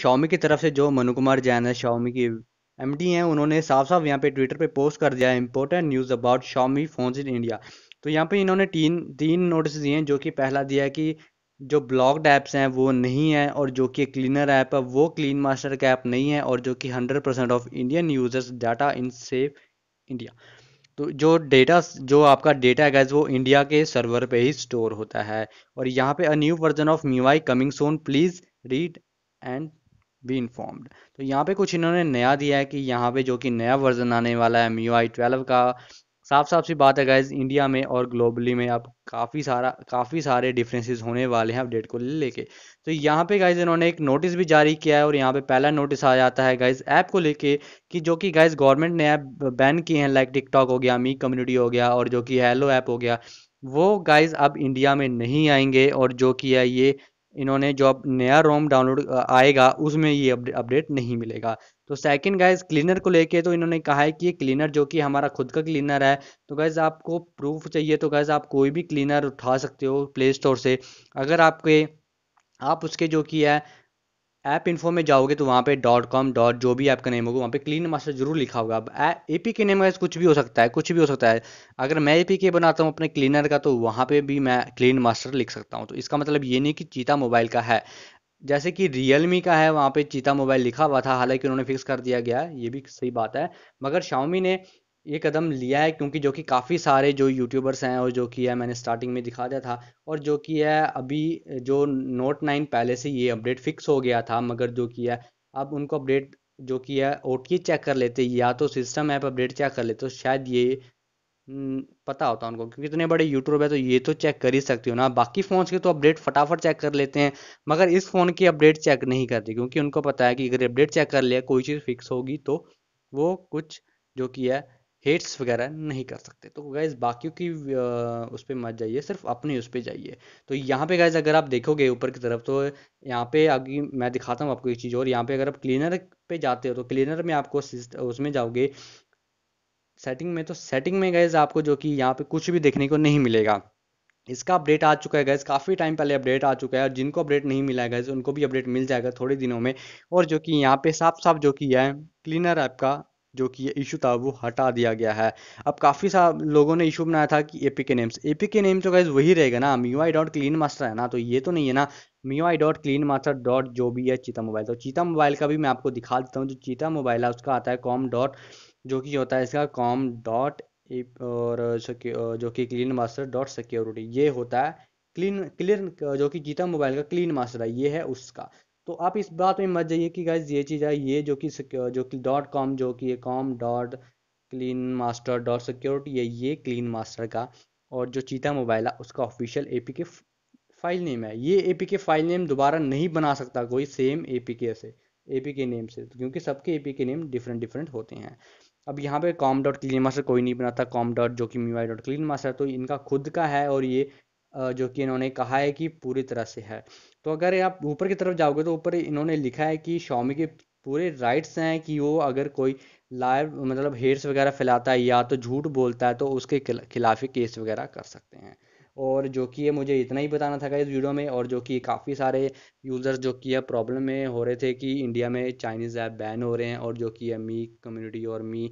Xiaomi की तरफ से जो मनु कुमार जैन है शाओमी की एम डी हैं उन्होंने साफ साफ यहाँ पे ट्विटर पे पोस्ट कर दिया है important news about Xiaomi phones in India तो यहाँ पे इन्होंने तीन तीन नोटिस दिए हैं जो कि पहला दिया है कि जो ब्लॉक्ड ऐप्स हैं वो नहीं है और जो कि क्लीनर ऐप है वो क्लीन मास्टर का ऐप नहीं है और जो कि hundred percent of Indian users data in safe India तो जो डेटा जो आपका डेटा है गैस वो इंडिया के सर्वर पे ही स्टोर होता है और यहाँ पे a new version of MIUI coming soon please read and be informed तो यहाँ पे कुछ इन्होंने नया दिया है कि यहाँ पे जो कि नया वर्जन आने वाला है MIUI 12 का साफ साफ सी बात है गाइज इंडिया में और ग्लोबली में अब काफ़ी सारा काफ़ी सारे डिफरेंसेस होने वाले हैं अपडेट को लेके तो यहाँ पे गाइज इन्होंने एक नोटिस भी जारी किया है और यहाँ पे पहला नोटिस आ जाता है गाइज ऐप को लेके कि जो कि गाइज गवर्नमेंट ने ऐप बैन किए हैं लाइक टिकटॉक हो गया मी कम्युनिटी हो गया और जो कि हेलो ऐप हो गया वो गाइज अब इंडिया में नहीं आएंगे और जो कि है ये इन्होंने जो अब नया रोम डाउनलोड आएगा उसमें ये अपडेट नहीं मिलेगा तो सेकंड गाइज क्लीनर को लेके तो इन्होंने कहा है कि ये क्लीनर जो कि हमारा खुद का क्लीनर है तो गैज़ आपको प्रूफ चाहिए तो गैज़ आप कोई भी क्लीनर उठा सकते हो प्ले स्टोर से अगर आपके आप उसके जो कि है ऐप इन्फो में जाओगे तो वहाँ पे डॉट कॉम डॉट जो भी ऐप का नेम होगा वहाँ पे क्लीन मास्टर जरूर लिखा होगा अब ए पी के नेम का कुछ भी हो सकता है कुछ भी हो सकता है अगर मैं ए पी के बनाता हूँ अपने क्लीनर का तो वहाँ पे भी मैं क्लीन मास्टर लिख सकता हूँ तो इसका मतलब ये नहीं कि चीता मोबाइल का है जैसे कि रियलमी का है वहाँ पे चीता मोबाइल लिखा हुआ था हालांकि उन्होंने फिक्स कर दिया गया है ये भी सही बात है मगर शाओमी ने ये कदम लिया है क्योंकि जो कि काफ़ी सारे जो यूट्यूबर्स हैं और जो कि है मैंने स्टार्टिंग में दिखा दिया था और जो कि है अभी जो नोट नाइन पहले से ये अपडेट फिक्स हो गया था मगर जो कि है अब उनको अपडेट जो कि है ओ चेक कर लेते या तो सिस्टम ऐप अपडेट चेक कर लेते तो शायद ये हम्म, पता होता उनको क्योंकि इतने बड़े यूट्यूब है तो ये तो चेक कर ही सकते हो ना बाकी फ़ोन के तो अपडेट फटाफट चेक कर लेते हैं मगर इस फ़ोन की अपडेट चेक नहीं करते क्योंकि उनको पता है कि अगर अपडेट चेक कर लिया कोई चीज़ फिक्स होगी तो वो कुछ जो कि है हेट्स वगैरह नहीं कर सकते तो गैस बाकियों की उस पर मत जाइए सिर्फ अपने उस पर जाइए तो यहाँ पे गैस अगर आप देखोगे ऊपर की तरफ तो यहाँ पे आगे मैं दिखाता हूँ आपको एक चीज़ और यहाँ पे अगर आप क्लीनर पे जाते हो तो क्लीनर में आपको उसमें जाओगे सेटिंग में तो सेटिंग में गैस आपको जो कि यहाँ पे कुछ भी देखने को नहीं मिलेगा इसका अपडेट आ चुका है गैस काफ़ी टाइम पहले अपडेट आ चुका है और जिनको अपडेट नहीं मिला है गैस उनको भी अपडेट मिल जाएगा थोड़े दिनों में और जो कि यहाँ पे साफ साफ जो कि है क्लीनर ऐप का जो कि ये इशू था वो हटा दिया गया है अब काफ़ी सा लोगों ने इशू बनाया था कि ए पी के नेम्स ए पी के नेम तो गाइज वही रहेगा ना Mi dot clean Master है ना तो ये तो नहीं है ना Mi dot clean master dot जो भी है चीता मोबाइल तो चीता मोबाइल का भी मैं आपको दिखा देता हूँ जो चीता मोबाइल है उसका आता है कॉम डॉट जो कि होता है इसका कॉम डॉट और जो कि क्लीन मास्टर डॉट सिक्योरिटी ये होता है क्लीन क्लियर जो कि जीता मोबाइल का क्लीन मास्टर है ये है उसका तो आप इस बात में मत जाइए कि गाइज ये चीज़ है ये जो कि जो कि डॉट कॉम जो कि com dot clean master dot security है ये क्लीन मास्टर का और जो चीता मोबाइल है उसका official A P K file name है ये A P K file name दोबारा नहीं बना सकता कोई सेम ए पी के से ए पी के नेम से क्योंकि सबके ए पी के नेम डिफरेंट डिफरेंट होते हैं अब यहाँ पे कॉम डॉट क्लीन मास्टर कोई नहीं बनाता कॉम डॉट जो कि miui dot clean master तो इनका खुद का है और ये जो कि इन्होंने कहा है कि पूरी तरह से है तो अगर आप ऊपर की तरफ जाओगे तो ऊपर इन्होंने लिखा है कि शॉमी के पूरे राइट्स हैं कि वो अगर कोई लाइव मतलब हेड्स वगैरह फैलाता है या तो झूठ बोलता है तो उसके खिलाफ ही केस वगैरह कर सकते हैं और जो कि ये मुझे इतना ही बताना था इस वीडियो में और जो कि काफ़ी सारे यूज़र्स जो कि है प्रॉब्लम में हो रहे थे कि इंडिया में चाइनीज़ ऐप बैन हो रहे हैं और जो कि यह मी कम्युनिटी और मी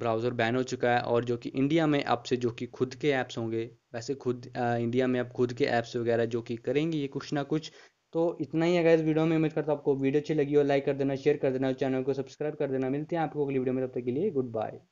ब्राउज़र बैन हो चुका है और जो कि इंडिया में आपसे जो कि खुद के ऐप्स होंगे वैसे खुद आ, इंडिया में आप खुद के ऐप्स वगैरह जो कि करेंगे ये कुछ ना कुछ तो इतना ही अगर इस वीडियो में उम्मीद करता हूँ आपको वीडियो अच्छी लगी हो लाइक कर देना शेयर कर देना चैनल को सब्सक्राइब कर देना मिलते हैं आपको अगली वीडियो में तब तक के लिए गुड बाय